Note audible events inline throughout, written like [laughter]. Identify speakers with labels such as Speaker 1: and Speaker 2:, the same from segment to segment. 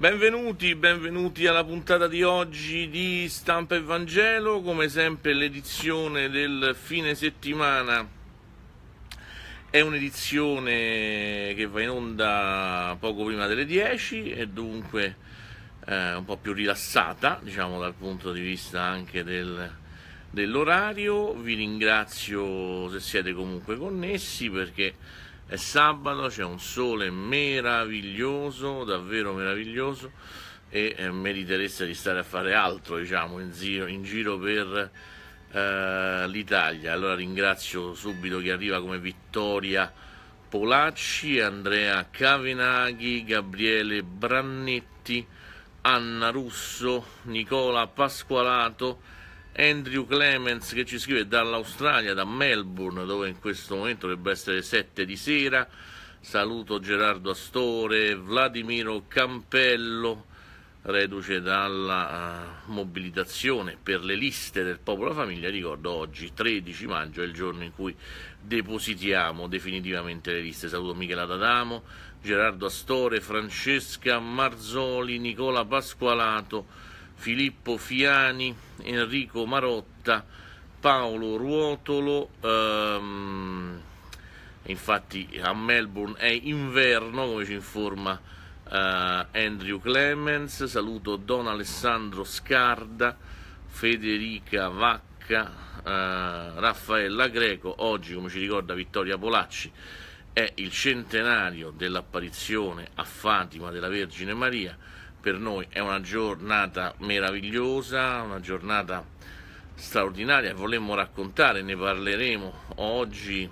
Speaker 1: Benvenuti, benvenuti alla puntata di oggi di Stampa e Vangelo, come sempre l'edizione del fine settimana è un'edizione che va in onda poco prima delle 10 e dunque eh, un po' più rilassata, diciamo dal punto di vista anche del, dell'orario. Vi ringrazio se siete comunque connessi perché è sabato, c'è un sole meraviglioso, davvero meraviglioso e eh, meritereste di stare a fare altro, diciamo, in giro, in giro per eh, l'Italia. Allora ringrazio subito chi arriva come Vittoria Polacci, Andrea Cavenaghi, Gabriele Brannetti, Anna Russo, Nicola Pasqualato Andrew Clemens che ci scrive dall'Australia, da Melbourne, dove in questo momento dovrebbe essere 7 di sera. Saluto Gerardo Astore, Vladimiro Campello, reduce dalla uh, mobilitazione per le liste del popolo famiglia. Ricordo oggi, 13 maggio, è il giorno in cui depositiamo definitivamente le liste. Saluto Michela D'Adamo, Gerardo Astore, Francesca Marzoli, Nicola Pasqualato. Filippo Fiani, Enrico Marotta, Paolo Ruotolo, ehm, infatti a Melbourne è inverno come ci informa eh, Andrew Clemens, saluto Don Alessandro Scarda, Federica Vacca, eh, Raffaella Greco, oggi come ci ricorda Vittoria Polacci è il centenario dell'apparizione a Fatima della Vergine Maria, per noi è una giornata meravigliosa, una giornata straordinaria, volemmo raccontare, ne parleremo oggi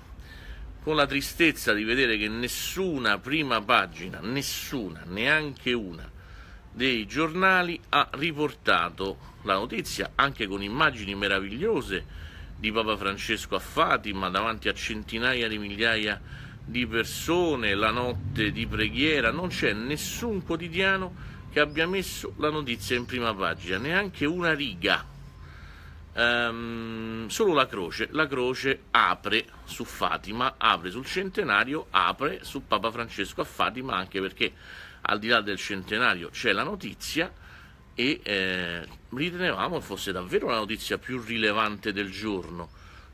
Speaker 1: con la tristezza di vedere che nessuna prima pagina, nessuna, neanche una dei giornali ha riportato la notizia anche con immagini meravigliose di Papa Francesco a Fatima davanti a centinaia di migliaia di persone, la notte di preghiera, non c'è nessun quotidiano che abbia messo la notizia in prima pagina, neanche una riga. Ehm, solo la croce, la croce apre su Fatima, apre sul centenario, apre su Papa Francesco a Fatima, anche perché al di là del centenario c'è la notizia e eh, ritenevamo fosse davvero la notizia più rilevante del giorno.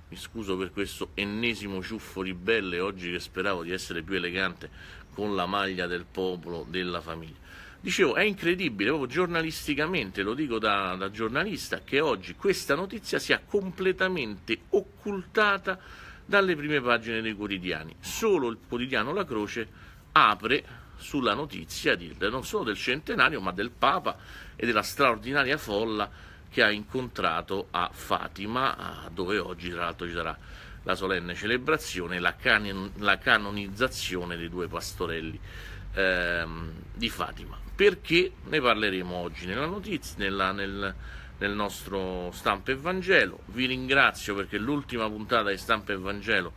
Speaker 1: Mi scuso per questo ennesimo ciuffo ribelle oggi che speravo di essere più elegante con la maglia del popolo, della famiglia. Dicevo, è incredibile, proprio giornalisticamente, lo dico da, da giornalista, che oggi questa notizia sia completamente occultata dalle prime pagine dei quotidiani. Solo il quotidiano La Croce apre sulla notizia di, non solo del centenario, ma del Papa e della straordinaria folla che ha incontrato a Fatima, dove oggi tra l'altro ci sarà la solenne celebrazione e la, can- la canonizzazione dei due pastorelli ehm, di Fatima perché ne parleremo oggi nella notizia, nella, nel, nel nostro Stampa e Vangelo. Vi ringrazio perché l'ultima puntata di Stampa e Vangelo,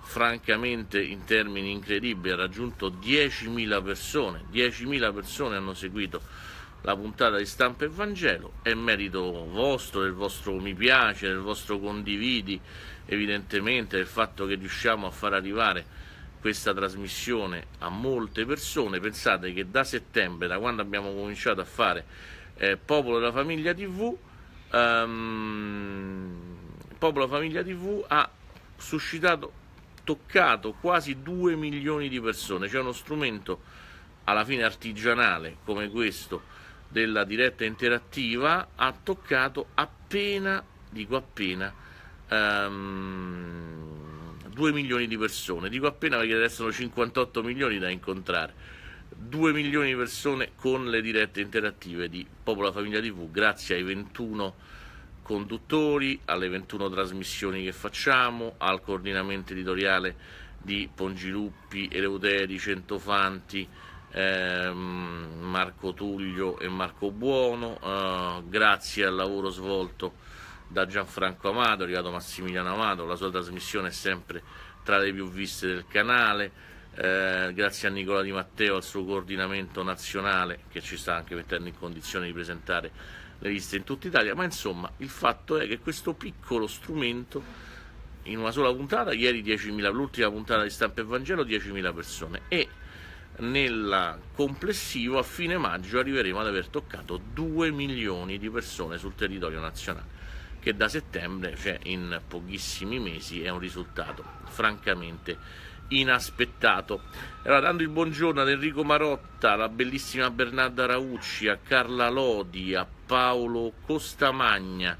Speaker 1: francamente in termini incredibili, ha raggiunto 10.000 persone. 10.000 persone hanno seguito la puntata di Stampa e Vangelo. È merito vostro, del vostro mi piace, del vostro condividi, evidentemente, del fatto che riusciamo a far arrivare questa trasmissione a molte persone. Pensate che da settembre, da quando abbiamo cominciato a fare eh, Popolo della Famiglia TV, ehm, Popolo Famiglia TV ha suscitato, toccato quasi 2 milioni di persone. C'è uno strumento alla fine artigianale come questo della diretta interattiva ha toccato appena, dico appena, ehm, 2 milioni di persone, dico appena perché restano 58 milioni da incontrare. 2 milioni di persone con le dirette interattive di Popola Famiglia TV, grazie ai 21 conduttori, alle 21 trasmissioni che facciamo, al coordinamento editoriale di Pongiluppi, Eleuteri, Centofanti, ehm, Marco Tullio e Marco Buono, eh, grazie al lavoro svolto da Gianfranco Amato, arrivato Massimiliano Amato, la sua trasmissione è sempre tra le più viste del canale. Eh, grazie a Nicola Di Matteo, al suo coordinamento nazionale che ci sta anche mettendo in condizione di presentare le liste in tutta Italia, ma insomma il fatto è che questo piccolo strumento in una sola puntata, ieri 10.000, l'ultima puntata di Stampa e Vangelo 10.000 persone e nel complessivo a fine maggio arriveremo ad aver toccato 2 milioni di persone sul territorio nazionale che da settembre, cioè in pochissimi mesi, è un risultato francamente inaspettato. Allora, dando il buongiorno ad Enrico Marotta, alla bellissima Bernarda Raucci, a Carla Lodi, a Paolo Costamagna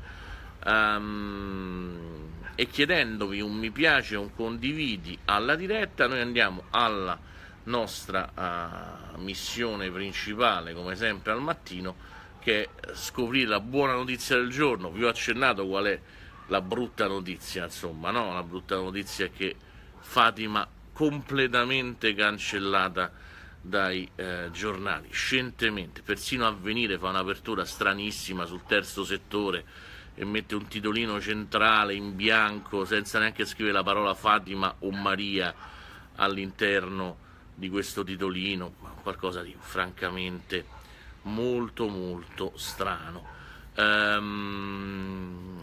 Speaker 1: um, e chiedendovi un mi piace, un condividi alla diretta, noi andiamo alla nostra uh, missione principale, come sempre al mattino, che scoprire la buona notizia del giorno, vi ho accennato qual è la brutta notizia, insomma, no? La brutta notizia è che Fatima completamente cancellata dai eh, giornali, scientemente, persino Avvenire fa un'apertura stranissima sul terzo settore e mette un titolino centrale in bianco senza neanche scrivere la parola Fatima o Maria all'interno di questo titolino, qualcosa di francamente molto molto strano. Um,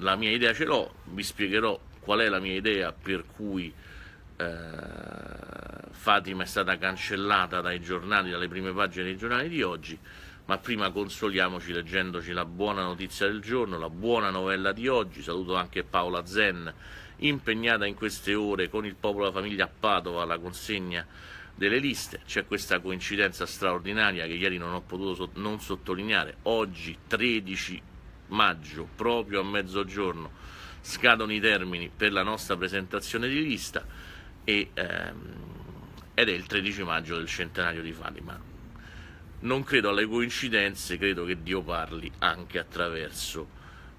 Speaker 1: la mia idea ce l'ho, vi spiegherò qual è la mia idea per cui uh, Fatima è stata cancellata dai giornali, dalle prime pagine dei giornali di oggi, ma prima consoliamoci leggendoci la buona notizia del giorno, la buona novella di oggi. Saluto anche Paola Zen, impegnata in queste ore con il popolo e la famiglia a Padova alla consegna delle liste. C'è questa coincidenza straordinaria che ieri non ho potuto so- non sottolineare. Oggi 13 maggio, proprio a mezzogiorno, scadono i termini per la nostra presentazione di lista e, ehm, ed è il 13 maggio del centenario di Fatima. Non credo alle coincidenze, credo che Dio parli anche attraverso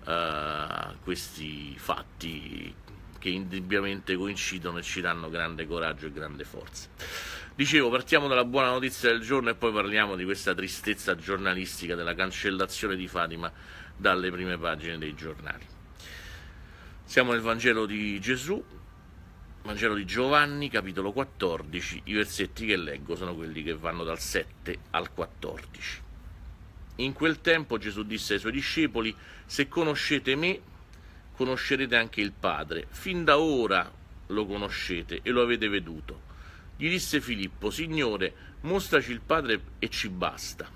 Speaker 1: eh, questi fatti che indubbiamente coincidono e ci danno grande coraggio e grande forza. Dicevo, partiamo dalla buona notizia del giorno e poi parliamo di questa tristezza giornalistica della cancellazione di Fatima dalle prime pagine dei giornali. Siamo nel Vangelo di Gesù, Vangelo di Giovanni, capitolo 14. I versetti che leggo sono quelli che vanno dal 7 al 14. In quel tempo Gesù disse ai suoi discepoli, se conoscete me, conoscerete anche il Padre. Fin da ora lo conoscete e lo avete veduto. Gli disse Filippo, Signore, mostraci il Padre e ci basta.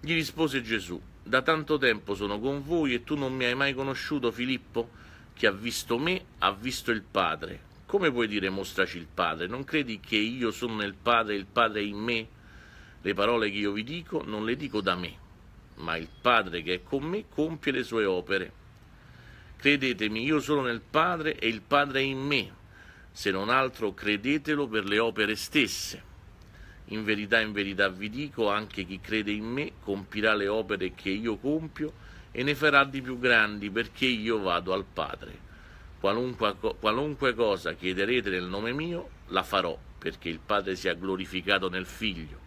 Speaker 1: Gli rispose Gesù, da tanto tempo sono con voi e tu non mi hai mai conosciuto, Filippo? Chi ha visto me ha visto il Padre. Come puoi dire mostraci il Padre? Non credi che io sono nel Padre e il Padre è in me? Le parole che io vi dico non le dico da me, ma il Padre che è con me compie le sue opere. Credetemi, io sono nel Padre e il Padre è in me se non altro credetelo per le opere stesse. In verità, in verità vi dico, anche chi crede in me compirà le opere che io compio e ne farà di più grandi perché io vado al Padre. Qualunque, qualunque cosa chiederete nel nome mio, la farò perché il Padre sia glorificato nel Figlio.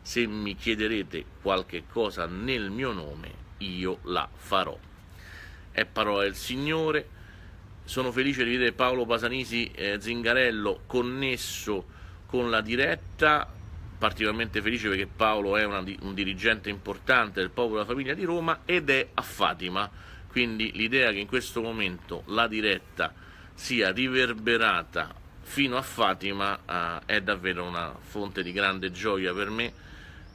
Speaker 1: Se mi chiederete qualche cosa nel mio nome, io la farò. È parola del Signore sono felice di vedere Paolo Pasanisi eh, Zingarello connesso con la diretta, particolarmente felice perché Paolo è una, un dirigente importante del popolo della famiglia di Roma ed è a Fatima, quindi l'idea che in questo momento la diretta sia riverberata fino a Fatima eh, è davvero una fonte di grande gioia per me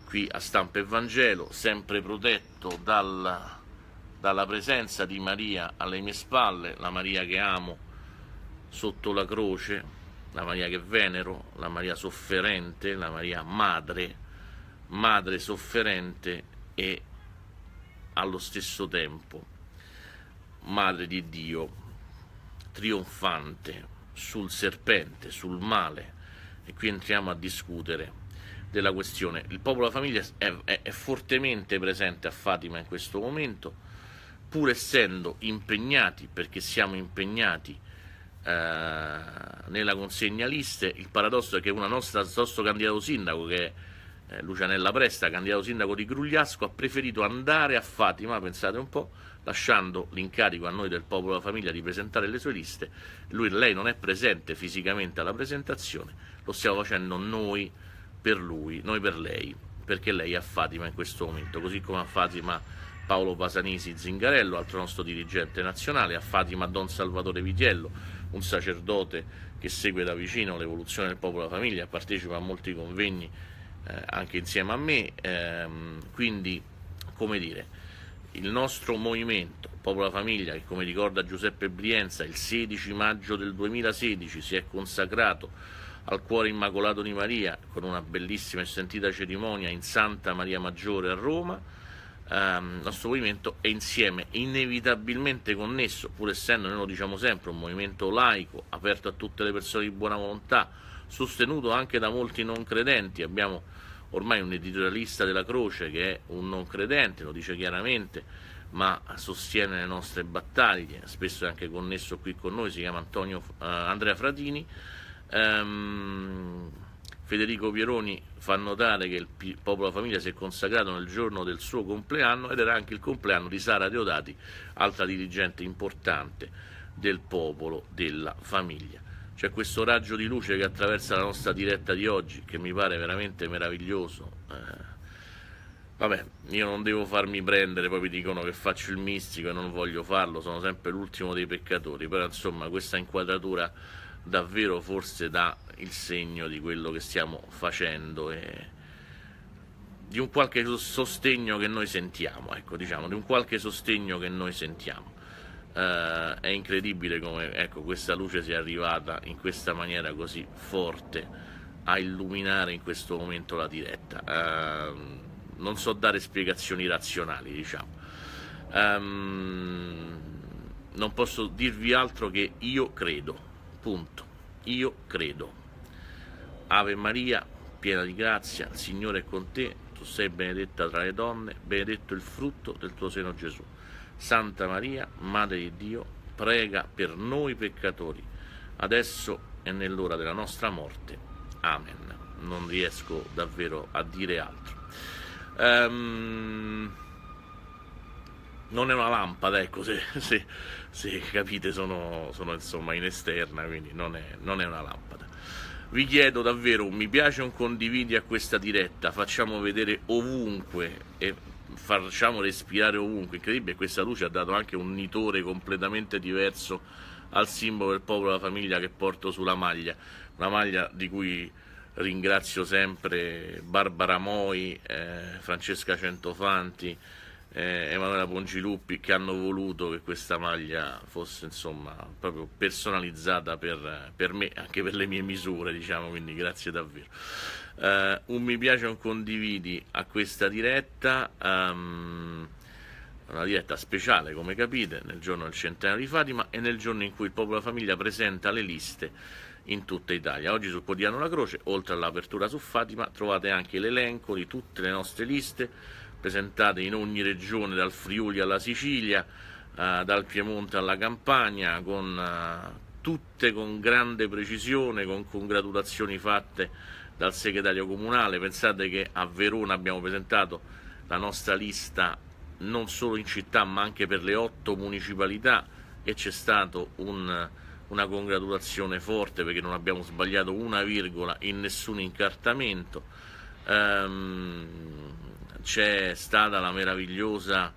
Speaker 1: qui a Stampa e Vangelo, sempre protetto dal dalla presenza di Maria alle mie spalle, la Maria che amo sotto la croce, la Maria che venero, la Maria sofferente, la Maria madre, madre sofferente e allo stesso tempo madre di Dio, trionfante sul serpente, sul male. E qui entriamo a discutere della questione. Il popolo della famiglia è, è, è fortemente presente a Fatima in questo momento pur essendo impegnati, perché siamo impegnati eh, nella consegna liste, il paradosso è che una nostra, il nostro candidato sindaco, che è eh, Lucianella Presta, candidato sindaco di Grugliasco, ha preferito andare a Fatima, pensate un po', lasciando l'incarico a noi del popolo della famiglia di presentare le sue liste. Lui, lei non è presente fisicamente alla presentazione, lo stiamo facendo noi per lui, noi per lei, perché lei è a Fatima in questo momento, così come a Fatima Paolo Pasanisi Zingarello, altro nostro dirigente nazionale, a Fatima Don Salvatore Vitiello, un sacerdote che segue da vicino l'evoluzione del popolo e della famiglia, partecipa a molti convegni eh, anche insieme a me, ehm, quindi come dire, il nostro movimento Popolo e Famiglia, che come ricorda Giuseppe Brienza, il 16 maggio del 2016 si è consacrato al cuore immacolato di Maria con una bellissima e sentita cerimonia in Santa Maria Maggiore a Roma, ehm, nostro movimento è insieme inevitabilmente connesso, pur essendo, noi lo diciamo sempre, un movimento laico, aperto a tutte le persone di buona volontà, sostenuto anche da molti non credenti. Abbiamo ormai un editorialista della Croce che è un non credente, lo dice chiaramente, ma sostiene le nostre battaglie, spesso è anche connesso qui con noi, si chiama Antonio, eh, Andrea Fratini. Ehm, Federico Pieroni fa notare che il popolo della famiglia si è consacrato nel giorno del suo compleanno ed era anche il compleanno di Sara Deodati, altra dirigente importante del popolo della famiglia. C'è questo raggio di luce che attraversa la nostra diretta di oggi che mi pare veramente meraviglioso. Eh. vabbè, io non devo farmi prendere, poi mi dicono che faccio il mistico e non voglio farlo, sono sempre l'ultimo dei peccatori, però insomma questa inquadratura davvero forse dà il segno di quello che stiamo facendo e di un qualche sostegno che noi sentiamo, ecco, diciamo, di un qualche sostegno che noi sentiamo. Uh, è incredibile come ecco, questa luce sia arrivata in questa maniera così forte a illuminare in questo momento la diretta. Uh, non so dare spiegazioni razionali, diciamo. Um, non posso dirvi altro che io credo. Punto. Io credo. Ave Maria, piena di grazia, il Signore è con te, tu sei benedetta tra le donne, benedetto il frutto del tuo seno Gesù. Santa Maria, Madre di Dio, prega per noi peccatori, adesso e nell'ora della nostra morte. Amen. Non riesco davvero a dire altro. Um, non è una lampada, ecco, se, se, se capite sono, sono, insomma in esterna, quindi non è, non è, una lampada. Vi chiedo davvero un mi piace, un condividi a questa diretta, facciamo vedere ovunque e facciamo respirare ovunque, incredibile, questa luce ha dato anche un nitore completamente diverso al simbolo del popolo e della famiglia che porto sulla maglia, una maglia di cui ringrazio sempre Barbara Moi, eh, Francesca Centofanti, eh, Emanuela Pongiluppi che hanno voluto che questa maglia fosse insomma proprio personalizzata per, per me, anche per le mie misure, diciamo, quindi grazie davvero. Eh, un mi piace, un condividi a questa diretta. Um, una diretta speciale, come capite, nel giorno del centenario di Fatima e nel giorno in cui il popolo famiglia presenta le liste in tutta Italia. Oggi sul quotidiano La Croce, oltre all'apertura su Fatima, trovate anche l'elenco di tutte le nostre liste presentate in ogni regione, dal Friuli alla Sicilia, eh, dal Piemonte alla Campania, con, eh, tutte con grande precisione, con congratulazioni fatte dal segretario comunale. Pensate che a Verona abbiamo presentato la nostra lista non solo in città ma anche per le otto municipalità e c'è stata un, una congratulazione forte perché non abbiamo sbagliato una virgola in nessun incartamento. Ehm, c'è stata la meravigliosa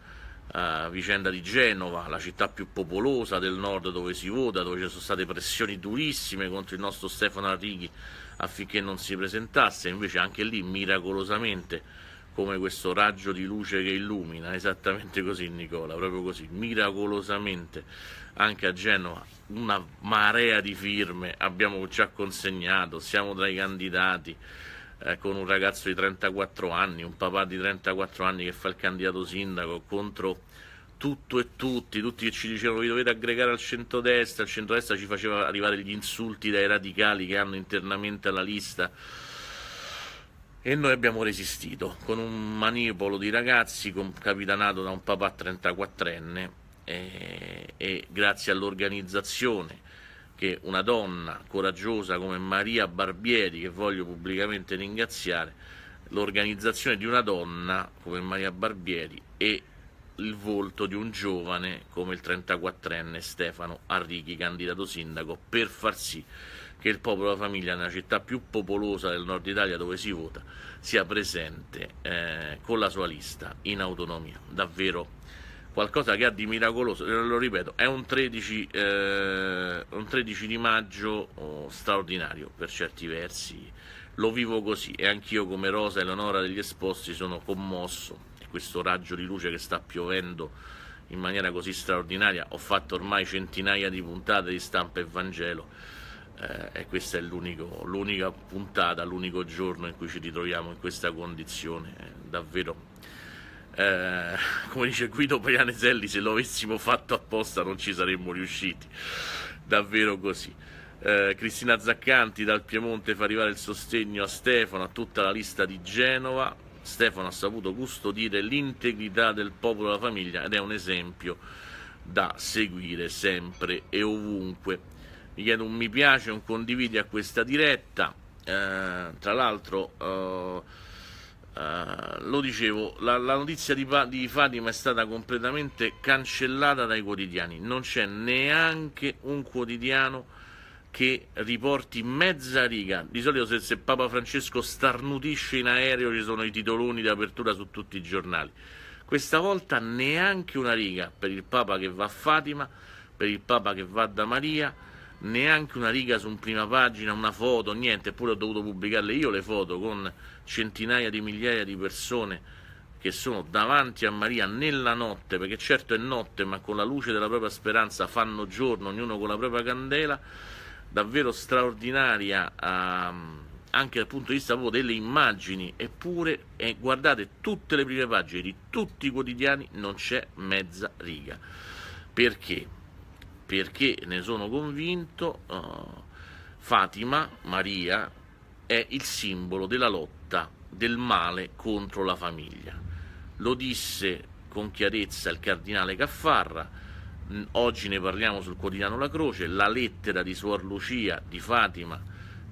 Speaker 1: uh, vicenda di Genova, la città più popolosa del nord dove si vota, dove ci sono state pressioni durissime contro il nostro Stefano Arrighi affinché non si presentasse, invece anche lì miracolosamente come questo raggio di luce che illumina, esattamente così Nicola, proprio così, miracolosamente anche a Genova una marea di firme abbiamo già consegnato, siamo tra i candidati. Eh, con un ragazzo di 34 anni, un papà di 34 anni che fa il candidato sindaco contro tutto e tutti, tutti che ci dicevano vi dovete aggregare al centrodestra, al centrodestra ci faceva arrivare gli insulti dai radicali che hanno internamente alla lista e noi abbiamo resistito con un manipolo di ragazzi capitanato da un papà 34enne e, eh, e grazie all'organizzazione che una donna coraggiosa come Maria Barbieri, che voglio pubblicamente ringraziare, l'organizzazione di una donna come Maria Barbieri e il volto di un giovane come il 34enne Stefano Arrighi, candidato sindaco, per far sì che il popolo della famiglia, nella città più popolosa del nord Italia dove si vota, sia presente eh, con la sua lista in autonomia. Davvero qualcosa che ha di miracoloso, lo ripeto, è un 13, eh, un 13 di maggio oh, straordinario per certi versi, lo vivo così e anch'io come Rosa e Leonora degli Esposti sono commosso di questo raggio di luce che sta piovendo in maniera così straordinaria, ho fatto ormai centinaia di puntate di stampa e Vangelo eh, e questa è l'unica puntata, l'unico giorno in cui ci ritroviamo in questa condizione, eh, davvero eh, come dice Guido Paianeselli, se lo avessimo fatto apposta non ci saremmo riusciti, davvero così. Eh, Cristina Zaccanti dal Piemonte fa arrivare il sostegno a Stefano, a tutta la lista di Genova. Stefano ha saputo custodire l'integrità del popolo e della famiglia ed è un esempio da seguire sempre e ovunque. Mi chiedo un mi piace, un condividi a questa diretta. Eh, tra l'altro Eh, eh, lo dicevo, la, la notizia di, di, Fatima è stata completamente cancellata dai quotidiani, non c'è neanche un quotidiano che riporti mezza riga. Di solito se, se Papa Francesco starnutisce in aereo ci sono i titoloni di apertura su tutti i giornali. Questa volta neanche una riga per il Papa che va a Fatima, per il Papa che va da Maria, neanche una riga su un prima pagina, una foto, niente, eppure ho dovuto pubblicarle io le foto con centinaia di migliaia di persone che sono davanti a Maria nella notte, perché certo è notte, ma con la luce della propria speranza fanno giorno, ognuno con la propria candela, davvero straordinaria ehm, anche dal punto di vista delle immagini, eppure eh, guardate tutte le prime pagine di tutti i quotidiani non c'è mezza riga. Perché? perché ne sono convinto, uh, Fatima, Maria, è il simbolo della lotta del male contro la famiglia. Lo disse con chiarezza il cardinale Caffarra, oggi ne parliamo sul quotidiano La Croce, la lettera di Suor Lucia di Fatima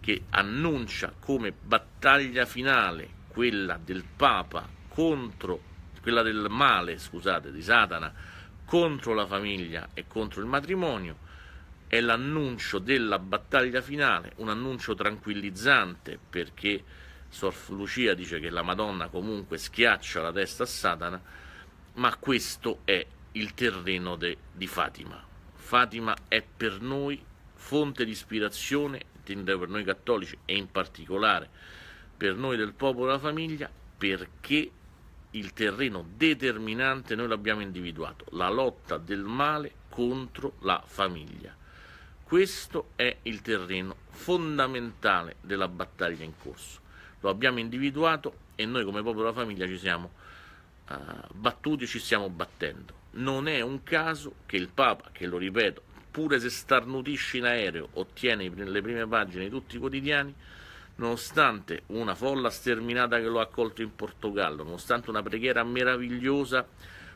Speaker 1: che annuncia come battaglia finale quella del Papa contro quella del male, scusate, di Satana contro la famiglia e contro il matrimonio. È l'annuncio della battaglia finale, un annuncio tranquillizzante perché Sor Lucia dice che la Madonna comunque schiaccia la testa a Satana, ma questo è il terreno de, di Fatima. Fatima è per noi fonte di ispirazione, intendo per noi cattolici e in particolare per noi del popolo della famiglia, perché il terreno determinante noi l'abbiamo individuato, la lotta del male contro la famiglia. Questo è il terreno fondamentale della battaglia in corso. Lo abbiamo individuato e noi come popolo della famiglia ci siamo uh, battuti, ci stiamo battendo. Non è un caso che il Papa, che lo ripeto, pure se starnutisce in aereo, ottiene le prime pagine di tutti i quotidiani, nonostante una folla sterminata che lo ha accolto in Portogallo, nonostante una preghiera meravigliosa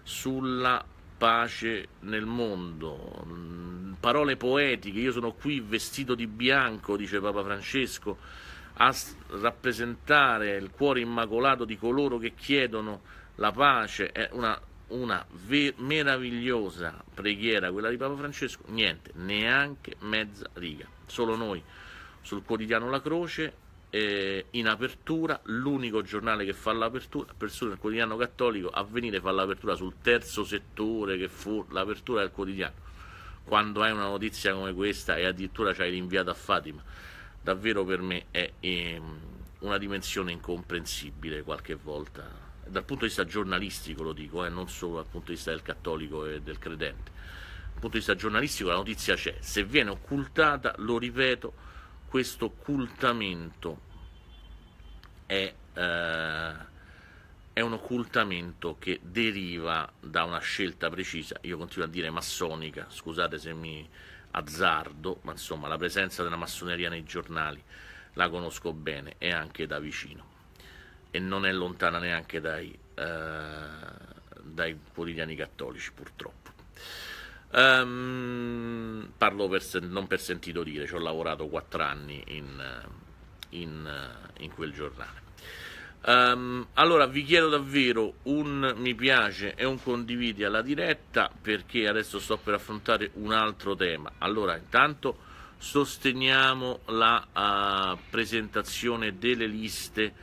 Speaker 1: sulla pace nel mondo, mm, parole poetiche, io sono qui vestito di bianco, dice Papa Francesco, a rappresentare il cuore immacolato di coloro che chiedono la pace, è una, una meravigliosa preghiera quella di Papa Francesco, niente, neanche mezza riga, solo noi sul quotidiano La Croce eh, in apertura, l'unico giornale che fa l'apertura, persone del quotidiano cattolico, avvenire fa l'apertura sul terzo settore che fu l'apertura del quotidiano. Quando hai una notizia come questa e addirittura ci hai rinviato a Fatima, davvero per me è, è ehm, una dimensione incomprensibile qualche volta dal punto di vista giornalistico lo dico, eh, non solo dal punto di vista del cattolico e del credente. Dal punto di vista giornalistico la notizia c'è, se viene occultata, lo ripeto, questo occultamento è, eh, è un occultamento che deriva da una scelta precisa, io continuo a dire massonica, scusate se mi azzardo, ma insomma la presenza della massoneria nei giornali la conosco bene e anche da vicino e non è lontana neanche dai, eh, dai quotidiani cattolici purtroppo. Um, parlo per, non per sentito dire, ci ho lavorato quattro anni in, in, eh, in quel giornale. Um, allora vi chiedo davvero un mi piace e un condividi alla diretta perché adesso sto per affrontare un altro tema. Allora intanto sosteniamo la uh, presentazione delle liste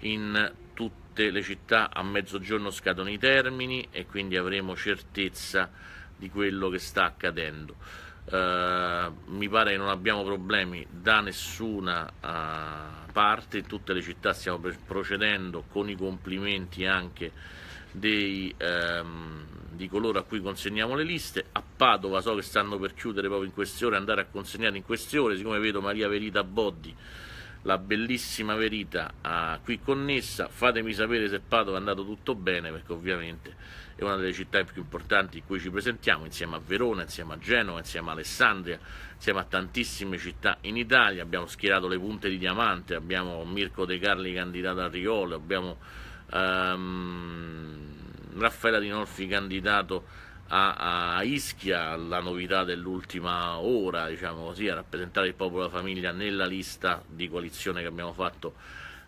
Speaker 1: in tutte le città a mezzogiorno scadono i termini e quindi avremo certezza di quello che sta accadendo. Eh, mi pare che non abbiamo problemi da nessuna uh, parte, in tutte le città stiamo procedendo con i complimenti anche dei, um, di coloro a cui consegniamo le liste. A Padova so che stanno per chiudere proprio in queste ore, andare a consegnare in queste ore, siccome vedo Maria Verita Boddi la bellissima verità a ah, qui connessa. Fatemi sapere se Padova è andato tutto bene, perché ovviamente è una delle città più importanti in cui ci presentiamo, insieme a Verona, insieme a Genova, insieme a Alessandria, insieme a tantissime città in Italia. Abbiamo schierato le punte di diamante, abbiamo Mirko De Carli candidato a Riolo, abbiamo ehm, Raffaella Dinolfi candidato a, a Ischia la novità dell'ultima ora, diciamo così, a rappresentare il popolo e la famiglia nella lista di coalizione che abbiamo fatto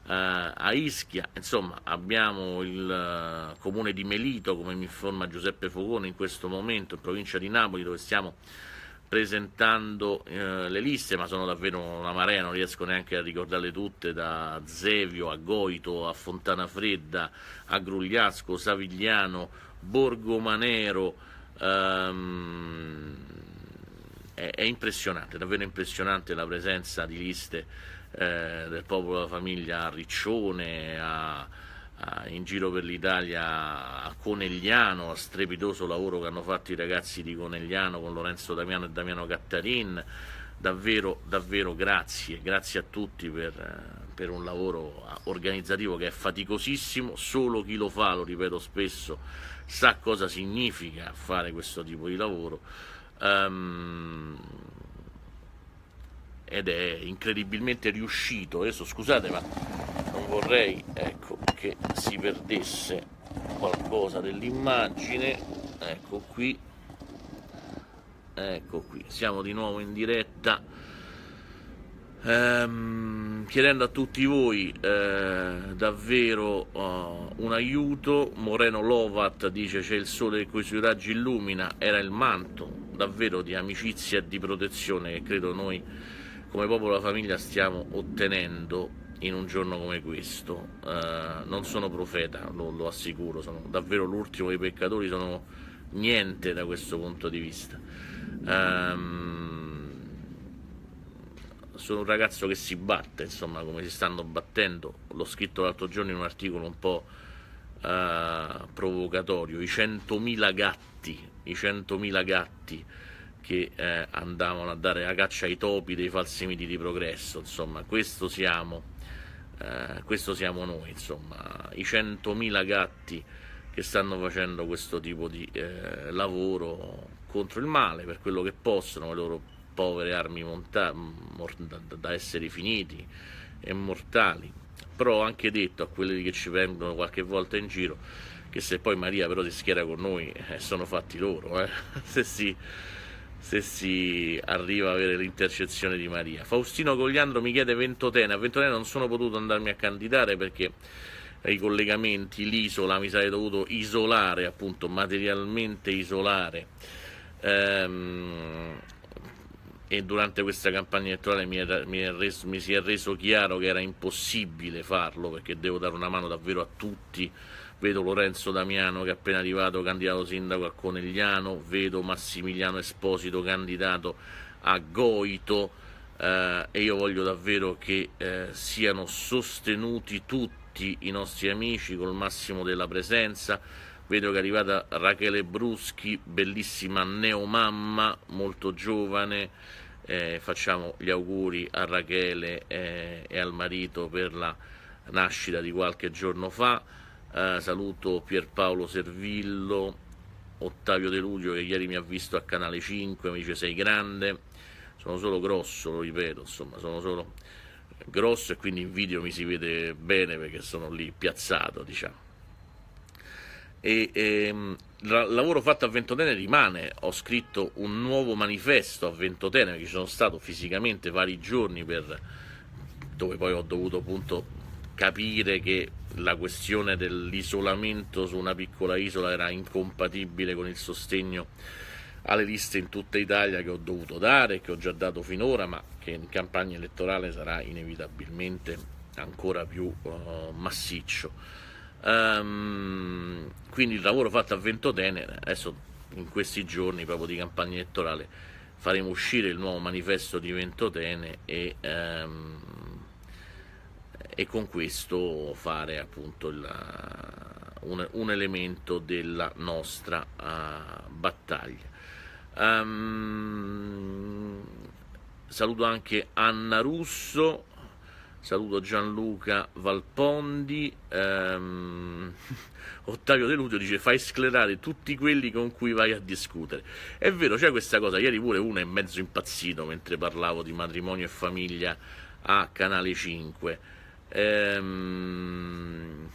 Speaker 1: Uh, a Ischia, insomma abbiamo il uh, comune di Melito, come mi informa Giuseppe Fogone in questo momento, in provincia di Napoli, dove stiamo presentando uh, le liste, ma sono davvero una marea, non riesco neanche a ricordarle tutte, da Zevio a Goito, a Fontana Fredda, a Grugliasco, Savigliano, Borgomanero Manero, ehm, è, è, impressionante, davvero impressionante la presenza di liste eh, del popolo della famiglia a Riccione, a, a, in giro per l'Italia a Conegliano, a strepitoso lavoro che hanno fatto i ragazzi di Conegliano con Lorenzo Damiano e Damiano Cattarin. Davvero, davvero grazie, grazie a tutti per, per un lavoro organizzativo che è faticosissimo, solo chi lo fa, lo ripeto spesso, sa cosa significa fare questo tipo di lavoro um, ed è incredibilmente riuscito. Adesso scusate, ma non vorrei ecco, che si perdesse qualcosa dell'immagine. Ecco qui, ecco qui, siamo di nuovo in diretta. Um, chiedendo a tutti voi eh, davvero uh, un aiuto. Moreno Lovat dice c'è il sole che coi suoi raggi illumina, era il manto davvero di amicizia e di protezione che credo noi come popolo e famiglia stiamo ottenendo in un giorno come questo. Uh, non sono profeta, lo, lo assicuro, sono davvero l'ultimo dei peccatori, sono niente da questo punto di vista. Um, sono un ragazzo che si batte, insomma, come si stanno battendo. L'ho scritto l'altro giorno in un articolo un po' eh, provocatorio, i 100.000 gatti, i 100.000 gatti che eh, andavano a dare la caccia ai topi dei falsi miti di progresso, insomma, questo siamo. Eh, questo siamo noi, insomma, i 100.000 gatti che stanno facendo questo tipo di eh, lavoro contro il male per quello che possono, le loro povere armi monta- mor- da, da esseri finiti e mortali. Però ho anche detto a quelli che ci vengono qualche volta in giro che se poi Maria però si schiera con noi eh, sono fatti loro, eh? [laughs] se, si, se, si, arriva a avere l'intercezione di Maria. Faustino Cogliandro mi chiede Ventotene, a Ventotene non sono potuto andarmi a candidare perché i collegamenti, l'isola, mi sarei dovuto isolare appunto materialmente isolare. Ehm, e durante questa campagna elettorale mi, era, mi, è reso, mi si è reso chiaro che era impossibile farlo perché devo dare una mano davvero a tutti. Vedo Lorenzo Damiano che è appena arrivato candidato sindaco a Conegliano, vedo Massimiliano Esposito candidato a Goito eh, e io voglio davvero che eh, siano sostenuti tutti i nostri amici col massimo della presenza. Vedo che è arrivata Rachele Bruschi, bellissima neomamma, molto giovane eh, facciamo gli auguri a Rachele eh, e al marito per la nascita di qualche giorno fa. Eh, saluto Pierpaolo Servillo, Ottavio De Luglio che ieri mi ha visto a Canale 5, mi dice sei grande, sono solo grosso, lo ripeto, insomma sono solo grosso e quindi in video mi si vede bene perché sono lì piazzato diciamo. E, ehm, il lavoro fatto a Ventotene rimane, ho scritto un nuovo manifesto a Ventotene, perché ci sono stato fisicamente vari giorni per, dove poi ho dovuto appunto capire che la questione dell'isolamento su una piccola isola era incompatibile con il sostegno alle liste in tutta Italia che ho dovuto dare, che ho già dato finora, ma che in campagna elettorale sarà inevitabilmente ancora più uh, massiccio. Um, quindi il lavoro fatto a Ventotene, adesso in questi giorni proprio di campagna elettorale faremo uscire il nuovo manifesto di Ventotene e, um, e con questo fare appunto la, un, un, elemento della nostra uh, battaglia. Um, saluto anche Anna Russo, saluto Gianluca Valpondi, ehm, [laughs] Ottavio De Lucio dice fai sclerare tutti quelli con cui vai a discutere. È vero, c'è questa cosa, ieri pure uno è mezzo impazzito mentre parlavo di matrimonio e famiglia a Canale 5. Ehm,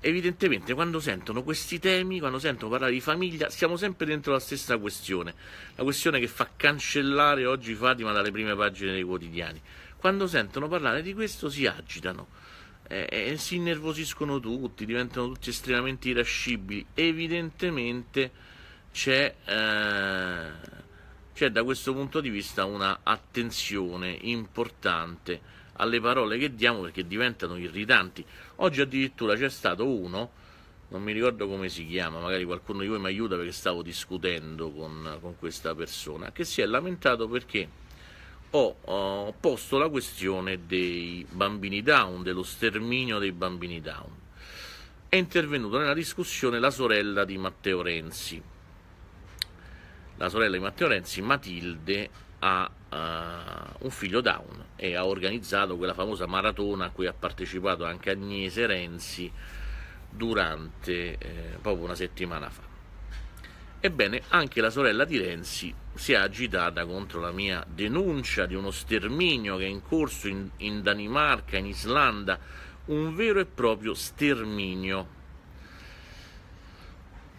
Speaker 1: evidentemente quando sentono questi temi, quando sentono parlare di famiglia, siamo sempre dentro la stessa questione, la questione che fa cancellare oggi Fatima dalle prime pagine dei quotidiani. Quando sentono parlare di questo si agitano, eh, eh, si innervosiscono tutti, diventano tutti estremamente irascibili. Evidentemente c'è, eh, c'è da questo punto di vista una attenzione importante alle parole che diamo perché diventano irritanti. Oggi addirittura c'è stato uno, non mi ricordo come si chiama, magari qualcuno di voi mi aiuta perché stavo discutendo con, con questa persona, che si è lamentato perché ho, ho posto la questione dei bambini down, dello sterminio dei bambini down. È intervenuta nella discussione la sorella di Matteo Renzi. La sorella di Matteo Renzi, Matilde, ha eh, un figlio down e ha organizzato quella famosa maratona a cui ha partecipato anche Agnese Renzi durante eh, proprio una settimana fa. Ebbene, anche la sorella di Renzi si è agitata contro la mia denuncia di uno sterminio che è in corso in, in Danimarca, in Islanda, un vero e proprio sterminio.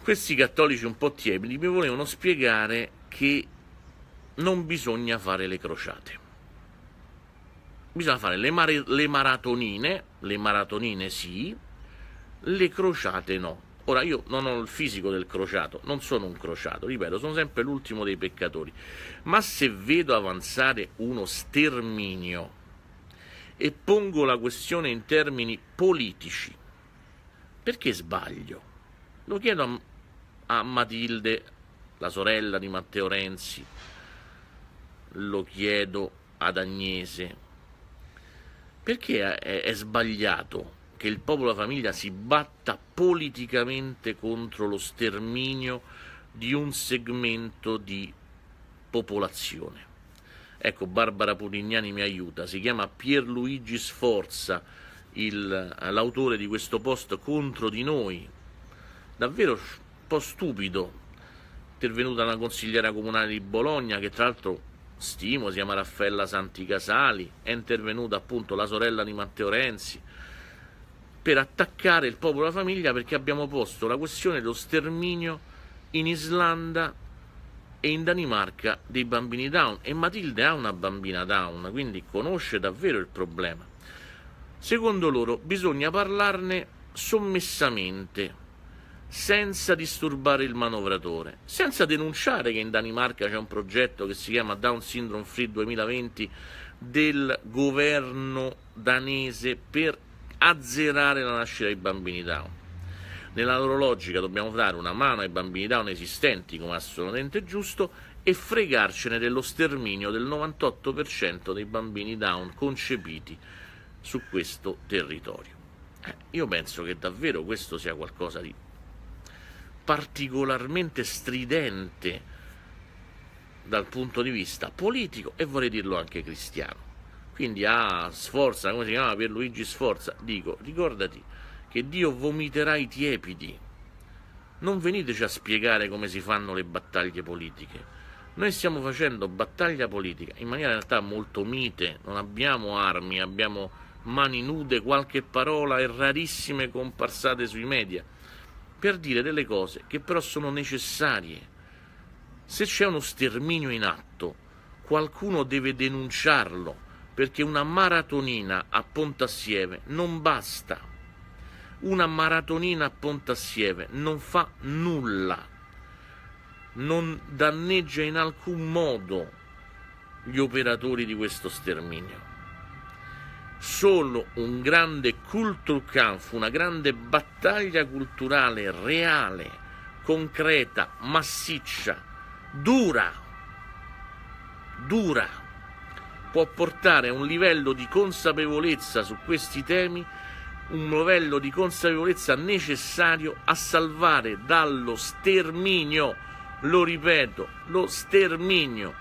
Speaker 1: Questi cattolici un po' tiepidi mi volevano spiegare che non bisogna fare le crociate. Bisogna fare le, mare, le maratonine, le maratonine sì, le crociate no. Ora io non ho il fisico del crociato, non sono un crociato, ripeto, sono sempre l'ultimo dei peccatori, ma se vedo avanzare uno sterminio e pongo la questione in termini politici, perché sbaglio? Lo chiedo a, a Matilde, la sorella di Matteo Renzi, lo chiedo ad Agnese, perché è, è sbagliato che il popolo e la famiglia si batta politicamente contro lo sterminio di un segmento di popolazione? Ecco, Barbara Purignani mi aiuta, si chiama Pierluigi Sforza, il, l'autore di questo post contro di noi, davvero un po' stupido, intervenuta una consigliera comunale di Bologna che tra l'altro Stimo, si chiama Raffaella Santi Casali, è intervenuta appunto la sorella di Matteo Renzi per attaccare il popolo e la famiglia perché abbiamo posto la questione dello sterminio in Islanda e in Danimarca dei bambini down e Matilde ha una bambina down, quindi conosce davvero il problema. Secondo loro bisogna parlarne sommessamente, senza disturbare il manovratore, senza denunciare che in Danimarca c'è un progetto che si chiama Down Syndrome Free 2020 del governo danese per azzerare la nascita dei bambini Down. Nella loro logica dobbiamo dare una mano ai bambini Down esistenti come assolutamente giusto e fregarcene dello sterminio del 98% dei bambini Down concepiti su questo territorio. Eh, io penso che davvero questo sia qualcosa di particolarmente stridente dal punto di vista politico e vorrei dirlo anche cristiano. Quindi a ah, Sforza, come si chiama Pierluigi Sforza, dico ricordati che Dio vomiterà i tiepidi. Non veniteci a spiegare come si fanno le battaglie politiche. Noi stiamo facendo battaglia politica in maniera in realtà molto mite, non abbiamo armi, abbiamo mani nude, qualche parola e rarissime comparsate sui media per dire delle cose che però sono necessarie. Se c'è uno sterminio in atto, qualcuno deve denunciarlo, perché una maratonina a Pontassieve non basta. Una maratonina a Pontassieve non fa nulla, non danneggia in alcun modo gli operatori di questo sterminio solo un grande Kulturkampf, una grande battaglia culturale reale, concreta, massiccia, dura, dura, può portare a un livello di consapevolezza su questi temi, un livello di consapevolezza necessario a salvare dallo sterminio, lo ripeto, lo sterminio,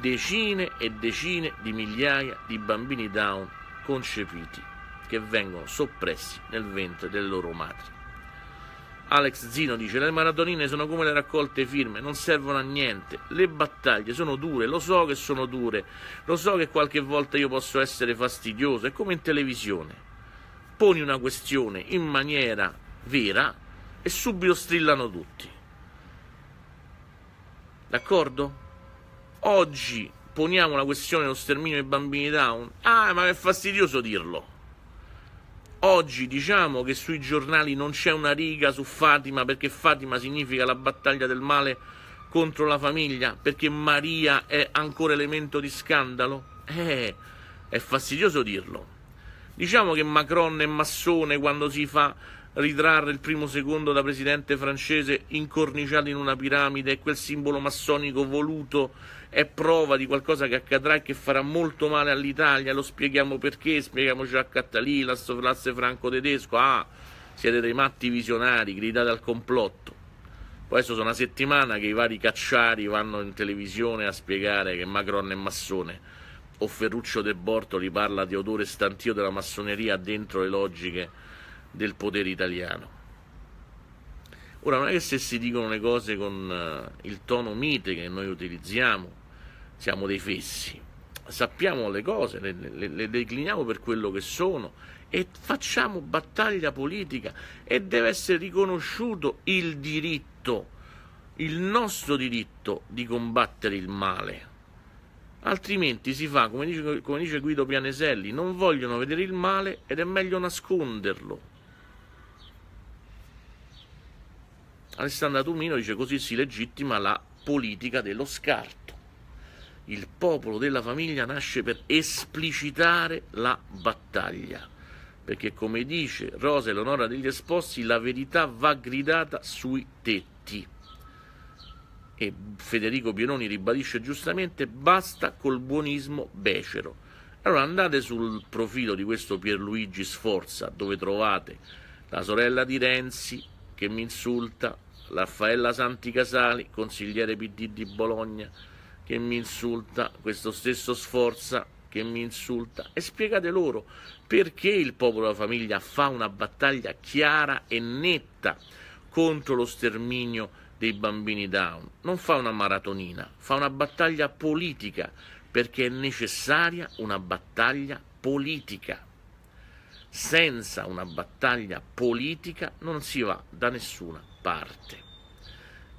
Speaker 1: decine e decine di migliaia di bambini down concepiti che vengono soppressi nel ventre delle loro madri. Alex Zino dice: Le maratonine sono come le raccolte firme, non servono a niente. Le battaglie sono dure, lo so che sono dure, lo so che qualche volta io posso essere fastidioso. È come in televisione: poni una questione in maniera vera e subito strillano tutti. D'accordo? Oggi poniamo la questione dello sterminio dei bambini down? Ah, ma è fastidioso dirlo. Oggi diciamo che sui giornali non c'è una riga su Fatima perché Fatima significa la battaglia del male contro la famiglia, perché Maria è ancora elemento di scandalo? Eh, è fastidioso dirlo. Diciamo che Macron è massone quando si fa ritrarre il primo secondo da presidente francese incorniciato in una piramide, e quel simbolo massonico voluto è prova di qualcosa che accadrà e che farà molto male all'Italia. Lo spieghiamo perché, spieghiamo già a Cattalì, l'asse franco-tedesco. Ah, siete dei matti visionari, gridate al complotto. Questo è una settimana che i vari cacciari vanno in televisione a spiegare che Macron è massone o Ferruccio De Bortoli parla di odore stantio della massoneria dentro le logiche del potere italiano. Ora non è che se si dicono le cose con eh, il tono mite che noi utilizziamo, siamo dei fessi, sappiamo le cose, le, le, le, decliniamo per quello che sono e facciamo battaglia politica e deve essere riconosciuto il diritto, il nostro diritto di combattere il male. Altrimenti si fa, come dice, come dice Guido Pianeselli, non vogliono vedere il male ed è meglio nasconderlo. Alessandra Tumino dice così si legittima la politica dello scarto il popolo della famiglia nasce per esplicitare la battaglia, perché come dice Rosa Eleonora degli Esposti, la verità va gridata sui tetti. E Federico Pieroni ribadisce giustamente, basta col buonismo becero. Allora andate sul profilo di questo Pierluigi Sforza, dove trovate la sorella di Renzi che mi insulta, Raffaella Santi Casali, consigliere PD di Bologna, che mi insulta, questo stesso Sforza che mi insulta e spiegate loro perché il popolo della famiglia fa una battaglia chiara e netta contro lo sterminio dei bambini down, non fa una maratonina, fa una battaglia politica perché è necessaria una battaglia politica. Senza una battaglia politica non si va da nessuna parte.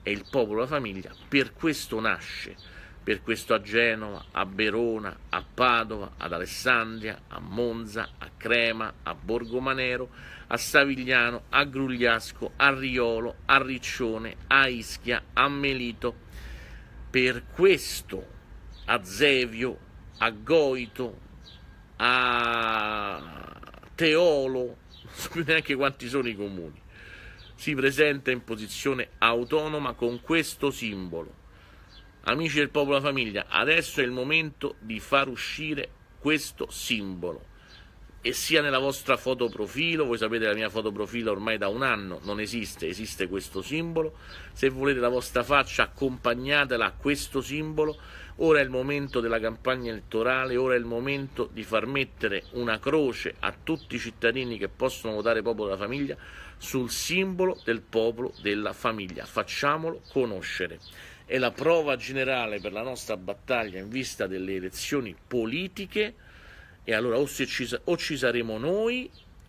Speaker 1: E il popolo, della famiglia, per questo nasce per questo a Genova, a Verona, a Padova, ad Alessandria, a Monza, a Crema, a Borgomanero, a Savigliano, a Grugliasco, a Riolo, a Riccione, a Ischia, a Melito, per questo a Zevio, a Goito, a Teolo, non so più neanche quanti sono i comuni, si presenta in posizione autonoma con questo simbolo Amici del popolo famiglia, adesso è il momento di far uscire questo simbolo e sia nella vostra fotoprofilo, voi sapete la mia fotoprofilo ormai da un anno non esiste, esiste questo simbolo, se volete la vostra faccia accompagnatela a questo simbolo, ora è il momento della campagna elettorale, ora è il momento di far mettere una croce a tutti i cittadini che possono votare Popolo della Famiglia sul simbolo del popolo della famiglia, facciamolo conoscere è la prova generale per la nostra battaglia in vista delle elezioni politiche e allora o, ci, o ci saremo noi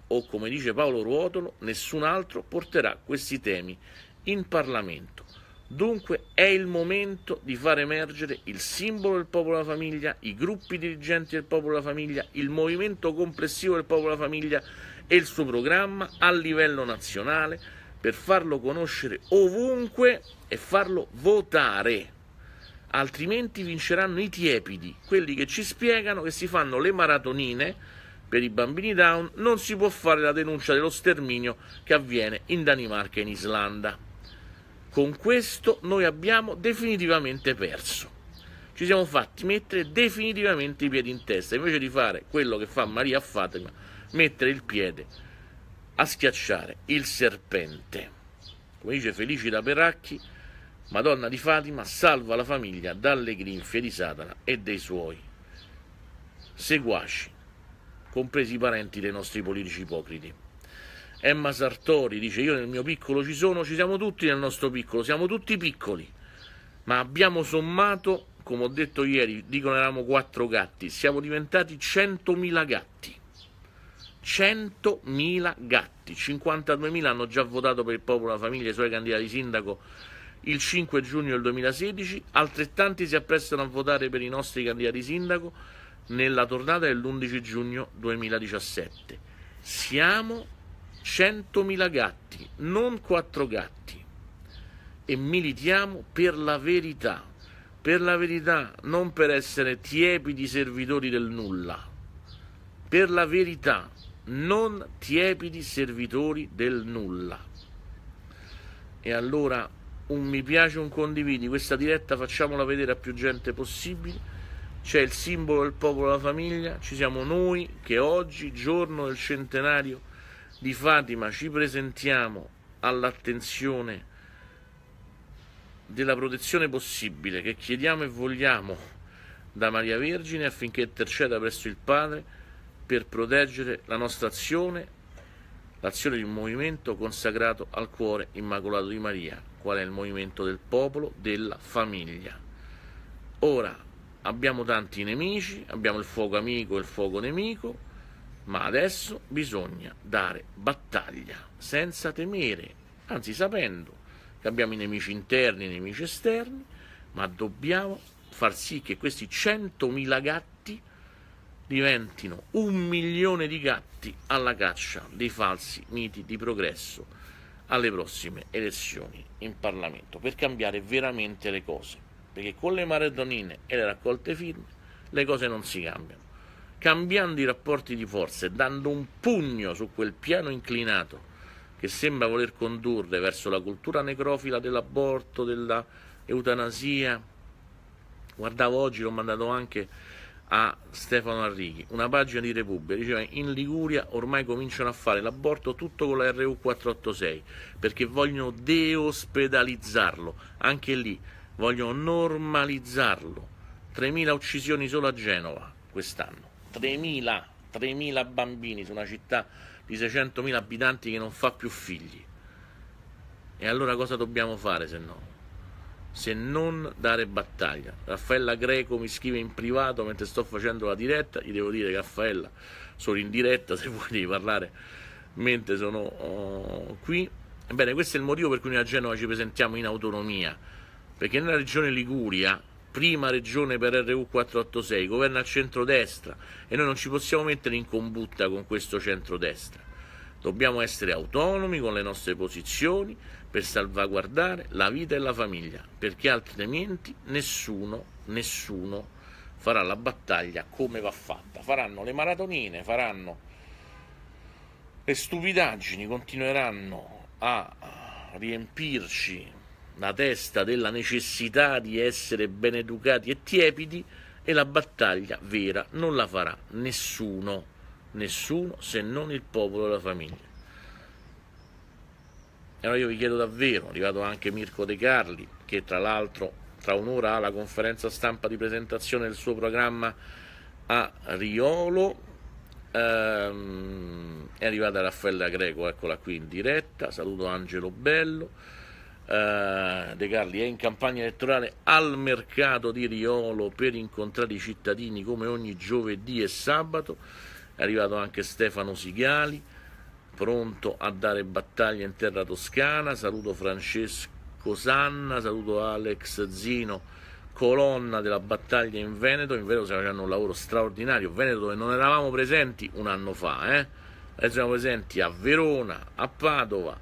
Speaker 1: o come dice Paolo Ruotolo nessun altro porterà questi temi in Parlamento. Dunque è il momento di far emergere il simbolo del popolo della famiglia, i gruppi dirigenti del popolo della famiglia, il movimento complessivo del popolo della famiglia e il suo programma a livello nazionale per farlo conoscere ovunque e farlo votare. Altrimenti vinceranno i tiepidi, quelli che ci spiegano che si fanno le maratonine per i bambini down, non si può fare la denuncia dello sterminio che avviene in Danimarca e in Islanda. Con questo noi abbiamo definitivamente perso. Ci siamo fatti mettere definitivamente i piedi in testa, invece di fare quello che fa Maria a Fatima, mettere il piede a schiacciare il serpente. Come dice da Peracchi, Madonna di Fatima salva la famiglia dalle grinfie di Satana e dei suoi seguaci, compresi i parenti dei nostri politici ipocriti. Emma Sartori dice io nel mio piccolo ci sono, ci siamo tutti nel nostro piccolo, siamo tutti piccoli, ma abbiamo sommato, come ho detto ieri, dicono eravamo quattro gatti, siamo diventati centomila gatti. 100.000 gatti, 52.000 hanno già votato per il popolo, la famiglia e i suoi candidati sindaco il 5 giugno del 2016, altrettanti si apprestano a votare per i nostri candidati sindaco nella tornata dell'11 giugno 2017. Siamo 100.000 gatti, non 4 gatti, e militiamo per la verità, per la verità, non per essere tiepidi servitori del nulla, per la verità, non tiepidi servitori del nulla. E allora un mi piace, un condividi, questa diretta facciamola vedere a più gente possibile. C'è il simbolo del popolo della famiglia, ci siamo noi che oggi, giorno del centenario di Fatima, ci presentiamo all'attenzione della protezione possibile che chiediamo e vogliamo da Maria Vergine affinché interceda presso il Padre per proteggere la nostra azione, l'azione di un movimento consacrato al cuore immacolato di Maria, quale è il movimento del popolo, della famiglia. Ora abbiamo tanti nemici, abbiamo il fuoco amico e il fuoco nemico, ma adesso bisogna dare battaglia senza temere, anzi sapendo che abbiamo i nemici interni e i nemici esterni, ma dobbiamo far sì che questi 100.000 gatti diventino un milione di gatti alla caccia dei falsi miti di progresso alle prossime elezioni in Parlamento per cambiare veramente le cose. Perché con le maratonine e le raccolte firme le cose non si cambiano. Cambiando i rapporti di forza e dando un pugno su quel piano inclinato che sembra voler condurre verso la cultura necrofila dell'aborto, dell'eutanasia. Guardavo oggi, l'ho mandato anche a Stefano Arrighi, una pagina di Repubblica, diceva in Liguria ormai cominciano a fare l'aborto tutto con la RU486 perché vogliono deospedalizzarlo, anche lì vogliono normalizzarlo. 3.000 uccisioni solo a Genova quest'anno, 3.000, 3.000 bambini su una città di 600.000 abitanti che non fa più figli. E allora cosa dobbiamo fare se no? se non dare battaglia. Raffaella Greco mi scrive in privato mentre sto facendo la diretta, gli devo dire Raffaella, sono in diretta [laughs] se vuoi parlare mentre sono oh, qui. Ebbene, questo è il motivo per cui noi a Genova ci presentiamo in autonomia, perché nella regione Liguria, prima regione per RU 486, governa il centrodestra e noi non ci possiamo mettere in combutta con questo centrodestra. Dobbiamo essere autonomi con le nostre posizioni, per salvaguardare la vita e la famiglia, perché altrimenti nessuno, nessuno farà la battaglia come va fatta. Faranno le maratonine, faranno le stupidaggini, continueranno a riempirci la testa della necessità di essere ben educati e tiepidi e la battaglia vera non la farà nessuno, nessuno se non il popolo e la famiglia. E allora io vi chiedo davvero, è arrivato anche Mirko De Carli, che tra l'altro tra un'ora ha la conferenza stampa di presentazione del suo programma a Riolo. Ehm, è arrivata Raffaella Greco, eccola qui in diretta. Saluto Angelo Bello. Eh, De Carli è in campagna elettorale al mercato di Riolo per incontrare i cittadini come ogni giovedì e sabato. È arrivato anche Stefano Sigali pronto a dare battaglia in terra toscana. Saluto Francesco Sanna, saluto Alex Zino, colonna della battaglia in Veneto. In Veneto stiamo facendo un lavoro straordinario. Veneto dove non eravamo presenti un anno fa, eh? adesso siamo presenti a Verona, a Padova,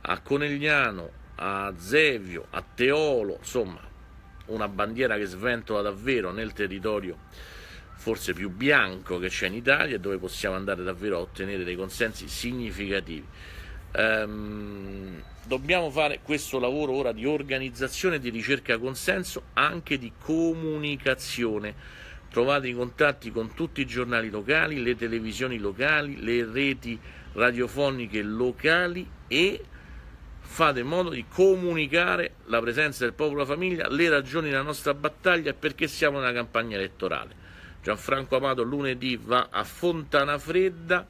Speaker 1: a Conegliano, a Zevio, a Teolo, insomma una bandiera che sventola davvero nel territorio forse più bianco che c'è in Italia, dove possiamo andare davvero a ottenere dei consensi significativi. Um, dobbiamo fare questo lavoro ora di organizzazione, di ricerca consenso, anche di comunicazione. Trovate i contatti con tutti i giornali locali, le televisioni locali, le reti radiofoniche locali e fate in modo di comunicare la presenza del popolo famiglia, le ragioni della nostra battaglia e perché siamo nella campagna elettorale. Gianfranco Amato lunedì va a Fontana Fredda,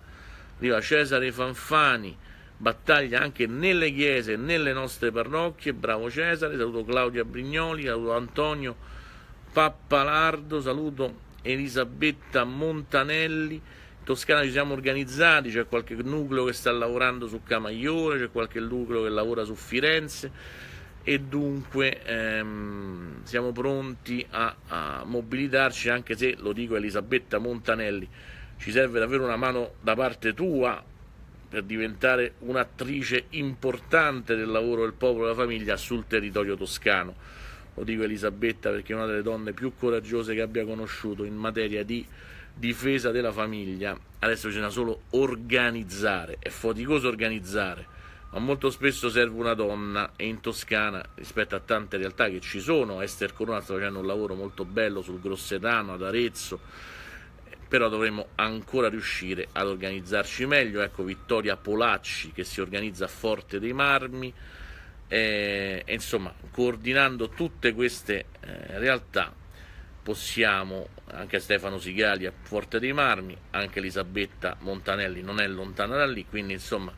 Speaker 1: arriva Cesare Fanfani, battaglia anche nelle chiese, nelle nostre parrocchie, bravo Cesare, saluto Claudia Brignoli, saluto Antonio Pappalardo, saluto Elisabetta Montanelli, in Toscana ci siamo organizzati, c'è qualche nucleo che sta lavorando su Camaiore, c'è qualche nucleo che lavora su Firenze, e dunque ehm, siamo pronti a, a, mobilitarci anche se, lo dico a Elisabetta Montanelli, ci serve davvero una mano da parte tua per diventare un'attrice importante del lavoro del popolo e della famiglia sul territorio toscano. Lo dico a Elisabetta perché è una delle donne più coraggiose che abbia conosciuto in materia di difesa della famiglia. Adesso bisogna solo organizzare, è faticoso organizzare ma molto spesso serve una donna e in Toscana rispetto a tante realtà che ci sono Esther Corona sta facendo un lavoro molto bello sul Grossetano ad Arezzo però dovremmo ancora riuscire ad organizzarci meglio ecco Vittoria Polacci che si organizza a Forte dei Marmi e, e insomma coordinando tutte queste eh, realtà possiamo anche Stefano Sigali a Forte dei Marmi anche Elisabetta Montanelli non è lontana da lì quindi insomma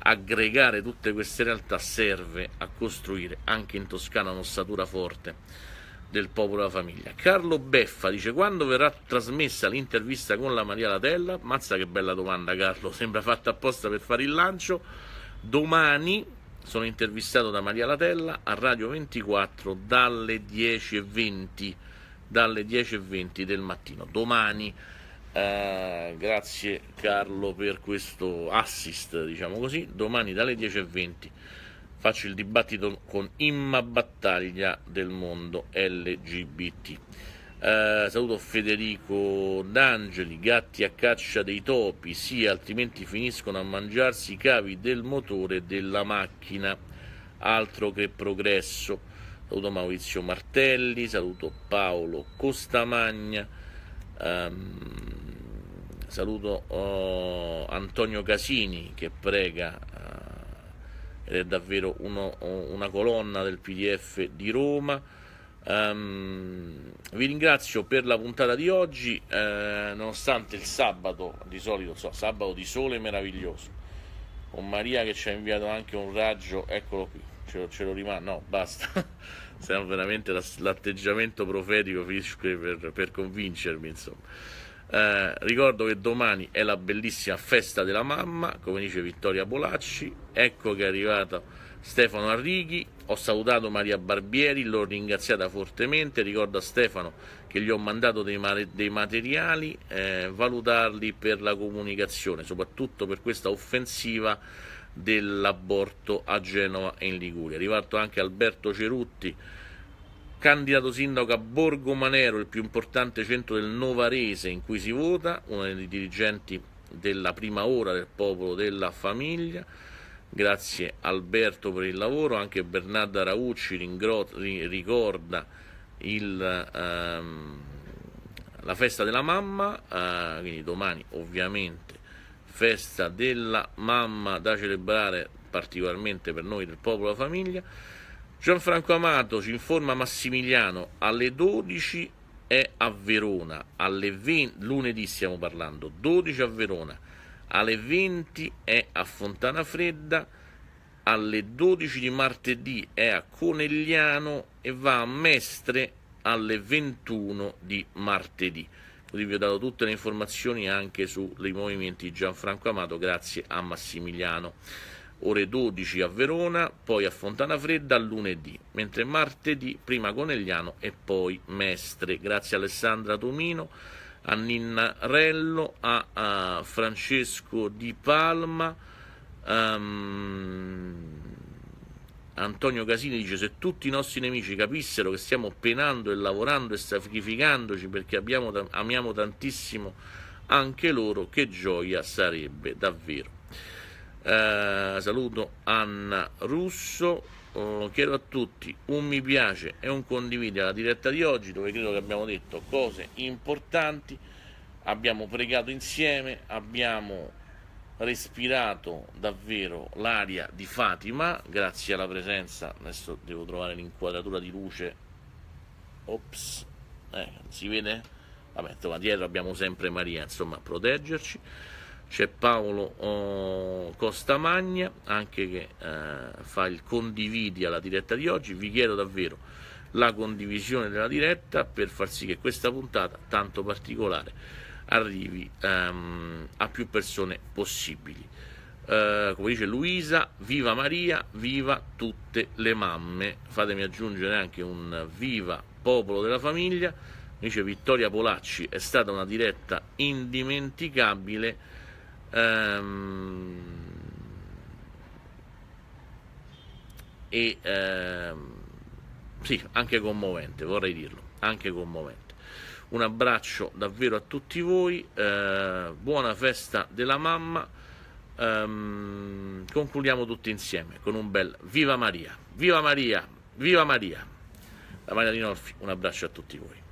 Speaker 1: aggregare tutte queste realtà serve a costruire anche in Toscana un'ossatura forte del popolo della famiglia. Carlo Beffa dice quando verrà trasmessa l'intervista con la Maria Latella, mazza che bella domanda Carlo, [laughs] sembra fatta apposta per fare il lancio, domani sono intervistato da Maria Latella a Radio 24 dalle 10.20, dalle 10.20 del mattino, domani eh, grazie Carlo per questo assist, diciamo così. Domani dalle 10.20 faccio il dibattito con Imma Battaglia del mondo LGBT. Uh, eh, saluto Federico D'Angeli, gatti a caccia dei topi, sì, altrimenti finiscono a mangiarsi i cavi del motore della macchina, altro che progresso. Saluto Maurizio Martelli, saluto Paolo Costamagna. Um, saluto oh, Antonio Casini che prega uh, ed è davvero uno, una colonna del PDF di Roma. Um, vi ringrazio per la puntata di oggi, eh, nonostante il sabato di solito, so, sabato di sole meraviglioso, con Maria che ci ha inviato anche un raggio, eccolo qui, ce lo, ce lo rimane, no, basta. [laughs] se veramente l'atteggiamento profetico per, per convincermi, insomma. Eh, ricordo che domani è la bellissima festa della mamma, come dice Vittoria Bolacci. Ecco che è arrivato Stefano Arrighi. Ho salutato Maria Barbieri, l'ho ringraziata fortemente. Ricordo a Stefano che gli ho mandato dei, ma- dei materiali, eh, valutarli per la comunicazione, soprattutto per questa offensiva dell'aborto a Genova e in Liguria. È arrivato anche Alberto Cerutti, candidato sindaco a Borgo Manero, il più importante centro del Novarese in cui si vota, uno dei dirigenti della prima ora del popolo della famiglia. Grazie Alberto per il lavoro, anche Bernarda Raucci ricorda il, ehm, la festa della mamma, eh, quindi domani ovviamente festa della mamma da celebrare particolarmente per noi del popolo famiglia. Gianfranco Amato ci informa Massimiliano alle 12 è a Verona, alle 20, lunedì stiamo parlando, 12 a Verona, alle 20 è a Fontana Fredda, alle 12 di martedì è a Conegliano e va a Mestre alle 21 di martedì vi ho dato tutte le informazioni anche sui movimenti di Gianfranco Amato grazie a Massimiliano ore 12 a Verona, poi a Fontana Fredda lunedì, mentre martedì prima Conegliano e poi Mestre. Grazie a Alessandra Tomino, a Ninnarello, a, a Francesco Di Palma. Um, Antonio Casini dice se tutti i nostri nemici capissero che stiamo penando e lavorando e sacrificandoci perché abbiamo, amiamo tantissimo anche loro, che gioia sarebbe davvero. Eh, saluto Anna Russo, oh, chiedo a tutti un mi piace e un condividi alla diretta di oggi dove credo che abbiamo detto cose importanti, abbiamo pregato insieme, abbiamo respirato davvero l'aria di Fatima grazie alla presenza adesso devo trovare l'inquadratura di luce ops eh, si vede vabbè insomma dietro abbiamo sempre Maria insomma a proteggerci c'è Paolo oh, eh, Costamagna anche che eh, fa il condividi alla diretta di oggi vi chiedo davvero la condivisione della diretta per far sì che questa puntata tanto particolare arrivi um, a più persone possibili. Uh, come dice Luisa, viva Maria, viva tutte le mamme. Fatemi aggiungere anche un viva popolo della famiglia. Dice Vittoria Polacci, è stata una diretta indimenticabile. Um, e um, sì, anche commovente, vorrei dirlo, anche commovente. Un abbraccio davvero a tutti voi, eh, buona festa della mamma. Um, concludiamo tutti insieme con un bel Viva Maria, Viva Maria, Viva Maria. La Maria Di Norfi, un abbraccio a tutti voi.